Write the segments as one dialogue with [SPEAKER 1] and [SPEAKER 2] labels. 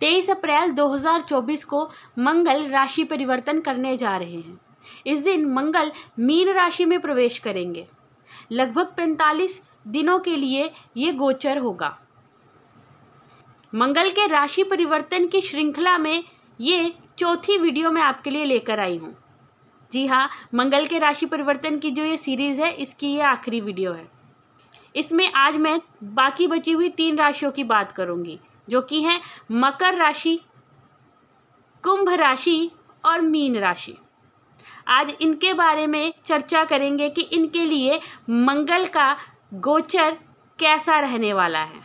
[SPEAKER 1] तेईस अप्रैल 2024 को मंगल राशि परिवर्तन करने जा रहे हैं इस दिन मंगल मीन राशि में प्रवेश करेंगे लगभग 45 दिनों के लिए ये गोचर होगा मंगल के राशि परिवर्तन की श्रृंखला में ये चौथी वीडियो मैं आपके लिए लेकर आई हूँ जी हाँ मंगल के राशि परिवर्तन की जो ये सीरीज़ है इसकी ये आखिरी वीडियो है इसमें आज मैं बाकी बची हुई तीन राशियों की बात करूँगी जो कि हैं मकर राशि कुंभ राशि और मीन राशि आज इनके बारे में चर्चा करेंगे कि इनके लिए मंगल का गोचर कैसा रहने वाला है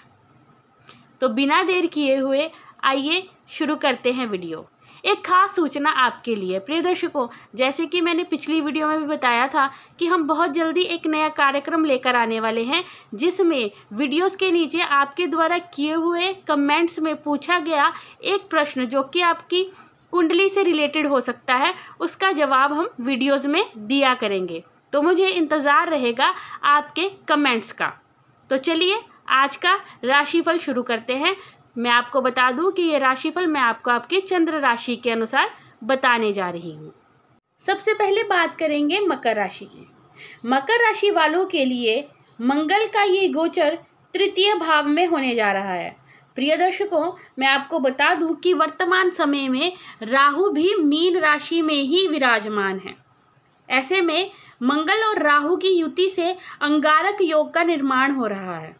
[SPEAKER 1] तो बिना देर किए हुए आइए शुरू करते हैं वीडियो एक खास सूचना आपके लिए प्रिय दर्शकों जैसे कि मैंने पिछली वीडियो में भी बताया था कि हम बहुत जल्दी एक नया कार्यक्रम लेकर आने वाले हैं जिसमें वीडियोस के नीचे आपके द्वारा किए हुए कमेंट्स में पूछा गया एक प्रश्न जो कि आपकी कुंडली से रिलेटेड हो सकता है उसका जवाब हम वीडियोज़ में दिया करेंगे तो मुझे इंतज़ार रहेगा आपके कमेंट्स का तो चलिए आज का राशिफल शुरू करते हैं मैं आपको बता दूं कि ये राशिफल मैं आपको आपके चंद्र राशि के अनुसार बताने जा रही हूँ सबसे पहले बात करेंगे मकर राशि की मकर राशि वालों के लिए मंगल का ये गोचर तृतीय भाव में होने जा रहा है प्रिय दर्शकों मैं आपको बता दूं कि वर्तमान समय में राहु भी मीन राशि में ही विराजमान है ऐसे में मंगल और राहु की युति से अंगारक योग का निर्माण हो रहा है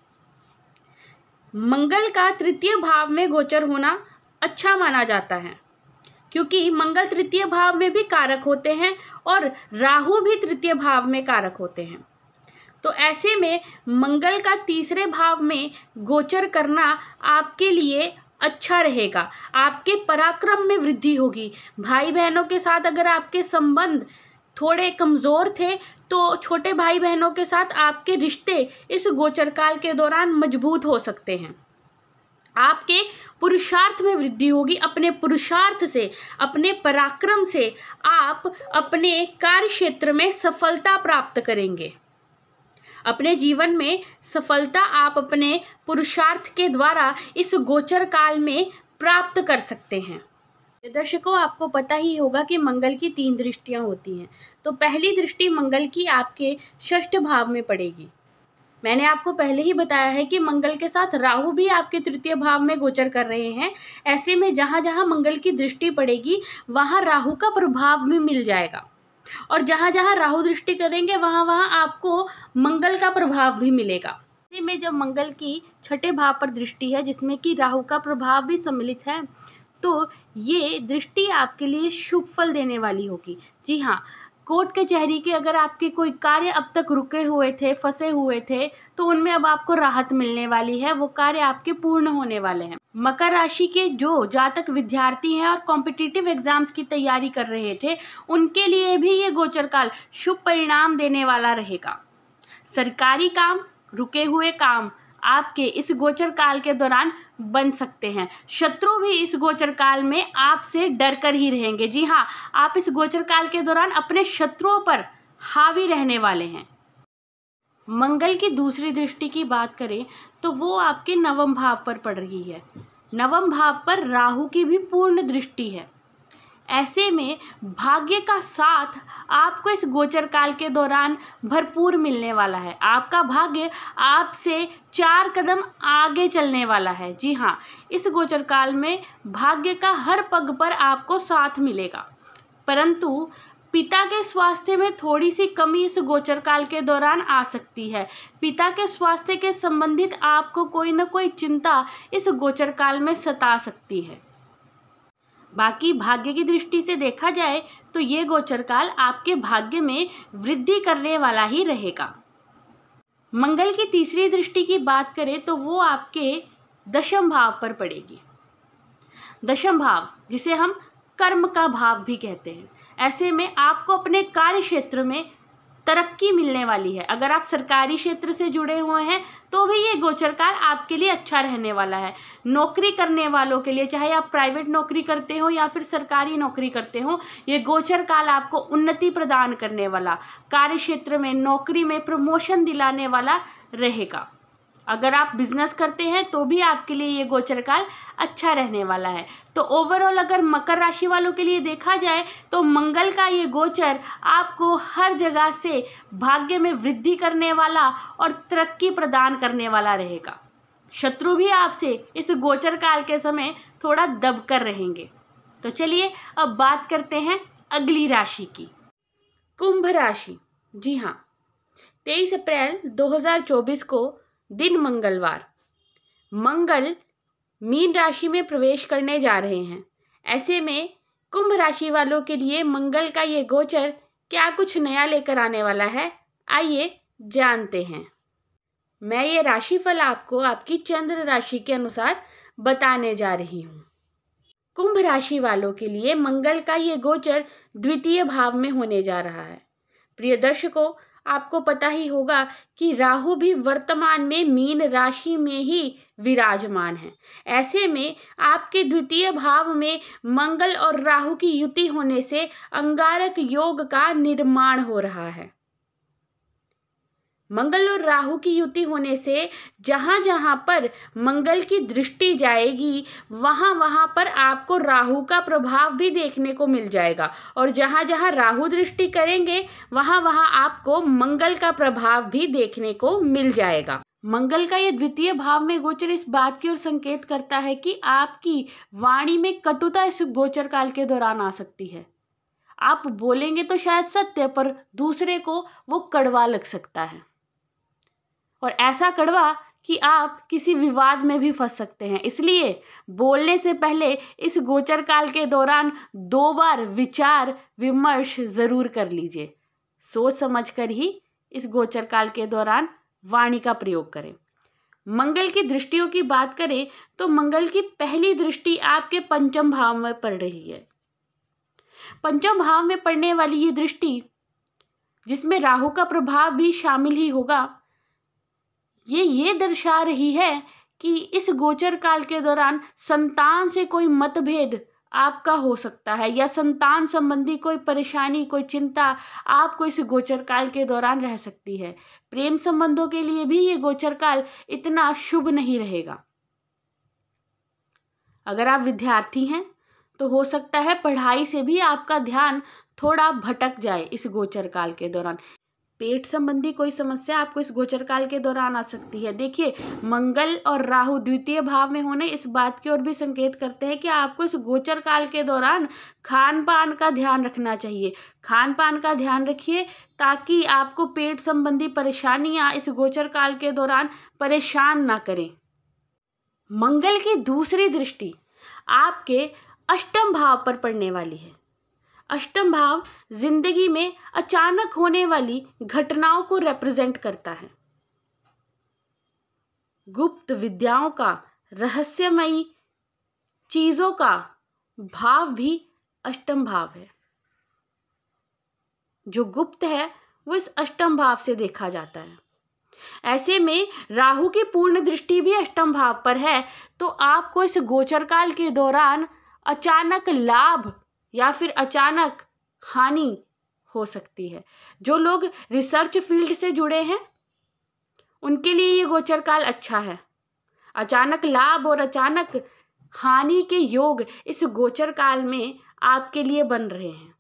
[SPEAKER 1] मंगल का तृतीय भाव में गोचर होना अच्छा माना जाता है क्योंकि मंगल तृतीय भाव में भी कारक होते हैं और राहु भी तृतीय भाव में कारक होते हैं तो ऐसे में मंगल का तीसरे भाव में गोचर करना आपके लिए अच्छा रहेगा आपके पराक्रम में वृद्धि होगी भाई बहनों के साथ अगर आपके संबंध थोड़े कमज़ोर थे तो छोटे भाई बहनों के साथ आपके रिश्ते इस गोचर काल के दौरान मजबूत हो सकते हैं आपके पुरुषार्थ में वृद्धि होगी अपने पुरुषार्थ से अपने पराक्रम से आप अपने कार्य क्षेत्र में सफलता प्राप्त करेंगे अपने जीवन में सफलता आप अपने पुरुषार्थ के द्वारा इस गोचर काल में प्राप्त कर सकते हैं दर्शकों आपको पता ही होगा कि मंगल की तीन दृष्टियाँ होती हैं तो पहली दृष्टि मंगल की आपके षष्ठ भाव में पड़ेगी मैंने आपको पहले ही बताया है कि मंगल के साथ राहु भी आपके तृतीय भाव में गोचर कर रहे हैं ऐसे में जहाँ जहाँ मंगल की दृष्टि पड़ेगी वहाँ राहु का प्रभाव भी मिल जाएगा और जहाँ जहाँ राहु दृष्टि करेंगे वहाँ वहाँ आपको मंगल का प्रभाव भी मिलेगा में जब मंगल की छठे भाव पर दृष्टि है जिसमें कि राहु का प्रभाव भी सम्मिलित है तो ये दृष्टि आपके लिए शुभ फल देने वाली होगी जी हाँ कोर्ट कचहरी के अगर आपके कोई कार्य अब तक रुके हुए थे फंसे हुए थे तो उनमें अब आपको राहत मिलने वाली है वो कार्य आपके पूर्ण होने वाले हैं मकर राशि के जो जातक विद्यार्थी हैं और कॉम्पिटिटिव एग्जाम्स की तैयारी कर रहे थे उनके लिए भी ये गोचर काल शुभ परिणाम देने वाला रहेगा सरकारी काम रुके हुए काम आपके इस गोचर काल के दौरान बन सकते हैं शत्रु भी इस गोचर काल में आपसे डर कर ही रहेंगे जी हाँ आप इस गोचर काल के दौरान अपने शत्रुओं पर हावी रहने वाले हैं मंगल की दूसरी दृष्टि की बात करें तो वो आपके नवम भाव पर पड़ रही है नवम भाव पर राहु की भी पूर्ण दृष्टि है ऐसे में भाग्य का साथ आपको इस गोचर काल के दौरान भरपूर मिलने वाला है आपका भाग्य आपसे चार कदम आगे चलने वाला है जी हाँ इस गोचर काल में भाग्य का हर पग पर आपको साथ मिलेगा परंतु पिता के स्वास्थ्य में थोड़ी सी कमी इस गोचर काल के दौरान आ सकती है पिता के स्वास्थ्य के संबंधित आपको कोई ना कोई चिंता इस गोचर काल में सता सकती है बाकी भाग्य की दृष्टि से देखा जाए तो ये गोचर काल आपके भाग्य में वृद्धि करने वाला ही रहेगा मंगल की तीसरी दृष्टि की बात करें तो वो आपके दशम भाव पर पड़ेगी दशम भाव जिसे हम कर्म का भाव भी कहते हैं ऐसे में आपको अपने कार्य क्षेत्र में तरक्की मिलने वाली है अगर आप सरकारी क्षेत्र से जुड़े हुए हैं तो भी ये गोचर काल आपके लिए अच्छा रहने वाला है नौकरी करने वालों के लिए चाहे आप प्राइवेट नौकरी करते हो या फिर सरकारी नौकरी करते हो ये गोचर काल आपको उन्नति प्रदान करने वाला कार्य क्षेत्र में नौकरी में प्रमोशन दिलाने वाला रहेगा अगर आप बिजनेस करते हैं तो भी आपके लिए ये गोचर काल अच्छा रहने वाला है तो ओवरऑल अगर मकर राशि वालों के लिए देखा जाए तो मंगल का ये गोचर आपको हर जगह से भाग्य में वृद्धि करने वाला और तरक्की प्रदान करने वाला रहेगा शत्रु भी आपसे इस गोचर काल के समय थोड़ा दबकर रहेंगे तो चलिए अब बात करते हैं अगली राशि की कुंभ राशि जी हाँ तेईस अप्रैल 2024 को दिन मंगलवार मंगल मीन राशि में प्रवेश करने जा रहे हैं ऐसे में कुंभ राशि वालों के लिए मंगल का ये गोचर क्या कुछ नया लेकर आने वाला है आइए जानते हैं मैं ये राशिफल आपको आपकी चंद्र राशि के अनुसार बताने जा रही हूँ कुंभ राशि वालों के लिए मंगल का ये गोचर द्वितीय भाव में होने जा रहा है प्रिय दर्शकों आपको पता ही होगा कि राहु भी वर्तमान में मीन राशि में ही विराजमान है ऐसे में आपके द्वितीय भाव में मंगल और राहु की युति होने से अंगारक योग का निर्माण हो रहा है मंगल और राहु की युति होने से जहाँ जहाँ पर मंगल की दृष्टि जाएगी वहाँ वहाँ पर आपको राहु का प्रभाव भी देखने को मिल जाएगा और जहाँ जहाँ राहु दृष्टि करेंगे वहाँ वहाँ आपको मंगल का प्रभाव भी देखने को मिल जाएगा मंगल का यह द्वितीय भाव में गोचर इस बात की ओर संकेत करता है कि आपकी वाणी में कटुता इस गोचर काल के दौरान आ सकती है आप बोलेंगे तो शायद सत्य पर दूसरे को वो कड़वा लग सकता है और ऐसा कड़वा कि आप किसी विवाद में भी फंस सकते हैं इसलिए बोलने से पहले इस गोचर काल के दौरान दो बार विचार विमर्श ज़रूर कर लीजिए सोच समझ कर ही इस गोचर काल के दौरान वाणी का प्रयोग करें मंगल की दृष्टियों की बात करें तो मंगल की पहली दृष्टि आपके पंचम भाव में पड़ रही है पंचम भाव में पड़ने वाली ये दृष्टि जिसमें राहु का प्रभाव भी शामिल ही होगा ये ये दर्शा रही है कि इस गोचर काल के दौरान संतान से कोई मतभेद आपका हो सकता है या संतान संबंधी कोई परेशानी कोई चिंता आपको इस गोचर काल के दौरान रह सकती है प्रेम संबंधों के लिए भी ये गोचर काल इतना शुभ नहीं रहेगा अगर आप विद्यार्थी हैं तो हो सकता है पढ़ाई से भी आपका ध्यान थोड़ा भटक जाए इस गोचर काल के दौरान पेट संबंधी कोई समस्या आपको इस गोचर काल के दौरान आ सकती है देखिए मंगल और राहु द्वितीय भाव में होने इस बात की ओर भी संकेत करते हैं कि आपको इस गोचर काल के दौरान खान पान का ध्यान रखना चाहिए खान पान का ध्यान रखिए ताकि आपको पेट संबंधी परेशानियां इस गोचर काल के दौरान परेशान ना करें मंगल की दूसरी दृष्टि आपके अष्टम भाव पर पड़ने वाली है अष्टम भाव जिंदगी में अचानक होने वाली घटनाओं को रिप्रेजेंट करता है गुप्त विद्याओं का रहस्यमयी चीजों का भाव भी अष्टम भाव है जो गुप्त है वो इस अष्टम भाव से देखा जाता है ऐसे में राहु की पूर्ण दृष्टि भी अष्टम भाव पर है तो आपको इस गोचर काल के दौरान अचानक लाभ या फिर अचानक हानि हो सकती है जो लोग रिसर्च फील्ड से जुड़े हैं उनके लिए ये गोचर काल अच्छा है अचानक लाभ और अचानक हानि के योग इस गोचर काल में आपके लिए बन रहे हैं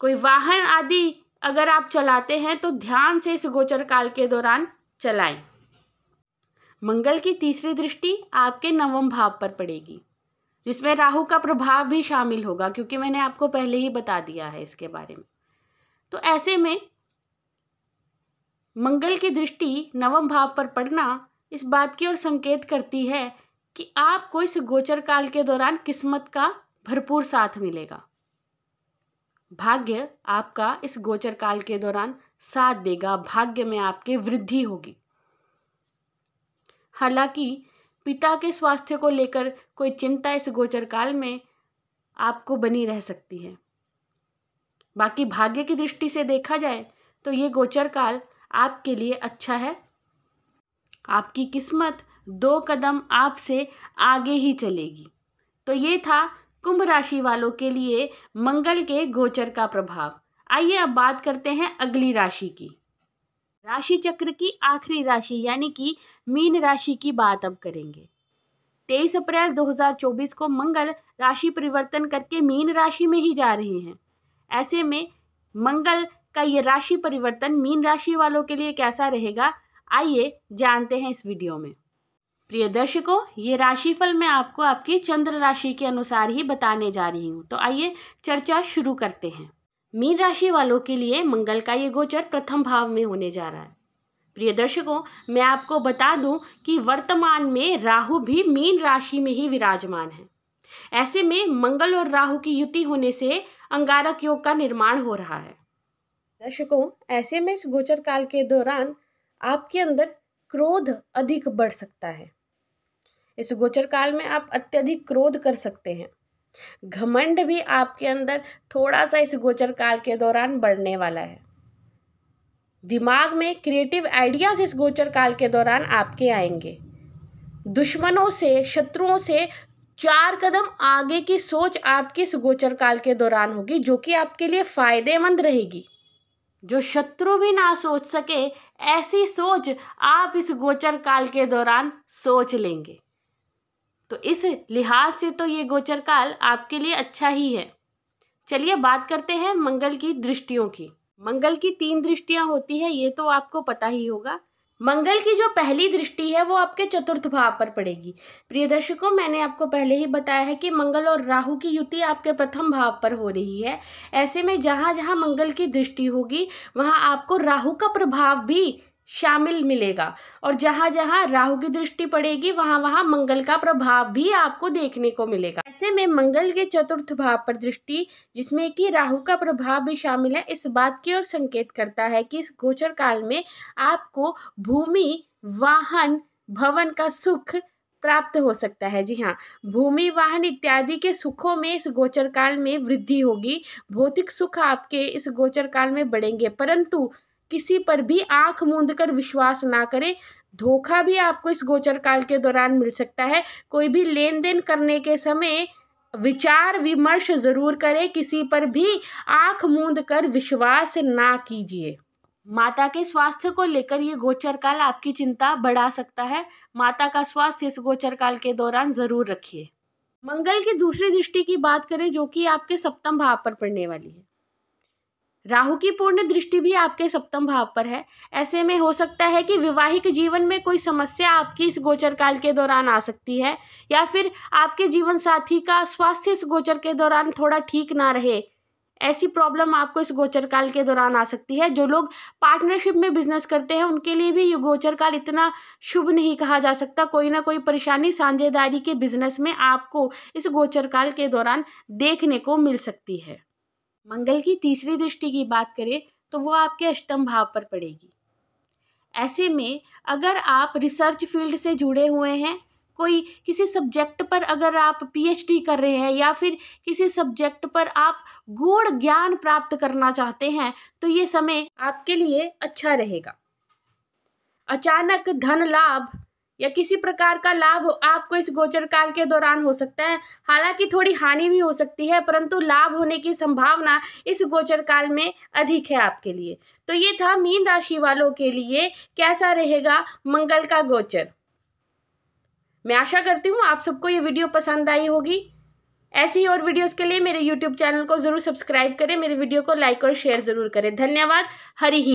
[SPEAKER 1] कोई वाहन आदि अगर आप चलाते हैं तो ध्यान से इस गोचर काल के दौरान चलाएं मंगल की तीसरी दृष्टि आपके नवम भाव पर पड़ेगी जिसमें राहु का प्रभाव भी शामिल होगा क्योंकि मैंने आपको पहले ही बता दिया है इसके बारे में तो ऐसे में मंगल की दृष्टि नवम भाव पर पड़ना इस बात की ओर संकेत करती है कि आपको इस गोचर काल के दौरान किस्मत का भरपूर साथ मिलेगा भाग्य आपका इस गोचर काल के दौरान साथ देगा भाग्य में आपके वृद्धि होगी हालांकि पिता के स्वास्थ्य को लेकर कोई चिंता इस गोचर काल में आपको बनी रह सकती है बाकी भाग्य की दृष्टि से देखा जाए तो ये गोचर काल आपके लिए अच्छा है आपकी किस्मत दो कदम आपसे आगे ही चलेगी तो ये था कुंभ राशि वालों के लिए मंगल के गोचर का प्रभाव आइए अब बात करते हैं अगली राशि की राशि चक्र की आखिरी राशि यानी कि मीन राशि की बात अब करेंगे तेईस अप्रैल 2024 को मंगल राशि परिवर्तन करके मीन राशि में ही जा रहे हैं ऐसे में मंगल का ये राशि परिवर्तन मीन राशि वालों के लिए कैसा रहेगा आइए जानते हैं इस वीडियो में प्रिय दर्शकों ये राशिफल मैं आपको आपकी चंद्र राशि के अनुसार ही बताने जा रही हूँ तो आइए चर्चा शुरू करते हैं मीन राशि वालों के लिए मंगल का ये गोचर प्रथम भाव में होने जा रहा है प्रिय दर्शकों मैं आपको बता दूं कि वर्तमान में राहु भी मीन राशि में ही विराजमान है ऐसे में मंगल और राहु की युति होने से अंगारक योग का निर्माण हो रहा है दर्शकों ऐसे में इस गोचर काल के दौरान आपके अंदर क्रोध अधिक बढ़ सकता है इस गोचर काल में आप अत्यधिक क्रोध कर सकते हैं घमंड भी आपके अंदर थोड़ा सा इस गोचर काल के दौरान बढ़ने वाला है दिमाग में क्रिएटिव आइडियाज़ इस गोचर काल के दौरान आपके आएंगे दुश्मनों से शत्रुओं से चार कदम आगे की सोच आपके इस गोचर काल के दौरान होगी जो कि आपके लिए फ़ायदेमंद रहेगी जो शत्रु भी ना सोच सके ऐसी सोच आप इस गोचर काल के दौरान सोच लेंगे तो इस लिहाज से तो ये गोचर काल आपके लिए अच्छा ही है चलिए बात करते हैं मंगल की दृष्टियों की मंगल की तीन दृष्टियां होती है ये तो आपको पता ही होगा मंगल की जो पहली दृष्टि है वो आपके चतुर्थ भाव पर पड़ेगी प्रिय दर्शकों मैंने आपको पहले ही बताया है कि मंगल और राहु की युति आपके प्रथम भाव पर हो रही है ऐसे में जहाँ जहाँ मंगल की दृष्टि होगी वहाँ आपको राहु का प्रभाव भी शामिल मिलेगा और जहाँ जहाँ राहु की दृष्टि पड़ेगी वहाँ वहाँ मंगल का प्रभाव भी आपको देखने को मिलेगा ऐसे में मंगल के चतुर्थ भाव पर दृष्टि जिसमें कि राहु का प्रभाव भी शामिल है इस बात की ओर संकेत करता है कि इस गोचर काल में आपको भूमि वाहन भवन का सुख प्राप्त हो सकता है जी हाँ भूमि वाहन इत्यादि के सुखों में इस गोचर काल में वृद्धि होगी भौतिक सुख आपके इस गोचर काल में बढ़ेंगे परंतु किसी पर भी आंख मूंद कर विश्वास ना करें धोखा भी आपको इस गोचर काल के दौरान मिल सकता है कोई भी लेन देन करने के समय विचार विमर्श जरूर करें किसी पर भी आंख मूंद कर विश्वास ना कीजिए माता के स्वास्थ्य को लेकर ये गोचर काल आपकी चिंता बढ़ा सकता है माता का स्वास्थ्य इस गोचर काल के दौरान जरूर रखिए मंगल की दूसरी दृष्टि की बात करें जो कि आपके सप्तम भाव पर पड़ने वाली है राहु की पूर्ण दृष्टि भी आपके सप्तम भाव पर है ऐसे में हो सकता है कि वैवाहिक जीवन में कोई समस्या आपकी इस गोचर काल के दौरान आ सकती है या फिर आपके जीवन साथी का स्वास्थ्य इस गोचर के दौरान थोड़ा ठीक ना रहे ऐसी प्रॉब्लम आपको इस गोचर काल के दौरान आ सकती है जो लोग पार्टनरशिप में बिजनेस करते हैं उनके लिए भी ये गोचर काल इतना शुभ नहीं कहा जा सकता कोई ना कोई परेशानी साझेदारी के बिजनेस में आपको इस गोचर काल के दौरान देखने को मिल सकती है मंगल की तीसरी दृष्टि की बात करें तो वो आपके अष्टम भाव पर पड़ेगी ऐसे में अगर आप रिसर्च फील्ड से जुड़े हुए हैं कोई किसी सब्जेक्ट पर अगर आप पीएचडी कर रहे हैं या फिर किसी सब्जेक्ट पर आप गूढ़ ज्ञान प्राप्त करना चाहते हैं तो ये समय आपके लिए अच्छा रहेगा अचानक धन लाभ या किसी प्रकार का लाभ आपको इस गोचर काल के दौरान हो सकता है हालांकि थोड़ी हानि भी हो सकती है परंतु लाभ होने की संभावना इस गोचर काल में अधिक है आपके लिए तो ये था मीन राशि वालों के लिए कैसा रहेगा मंगल का गोचर मैं आशा करती हूँ आप सबको ये वीडियो पसंद आई होगी ऐसी ही और वीडियोस के लिए मेरे यूट्यूब चैनल को ज़रूर सब्सक्राइब करें मेरे वीडियो को लाइक और शेयर ज़रूर करें धन्यवाद हरी ही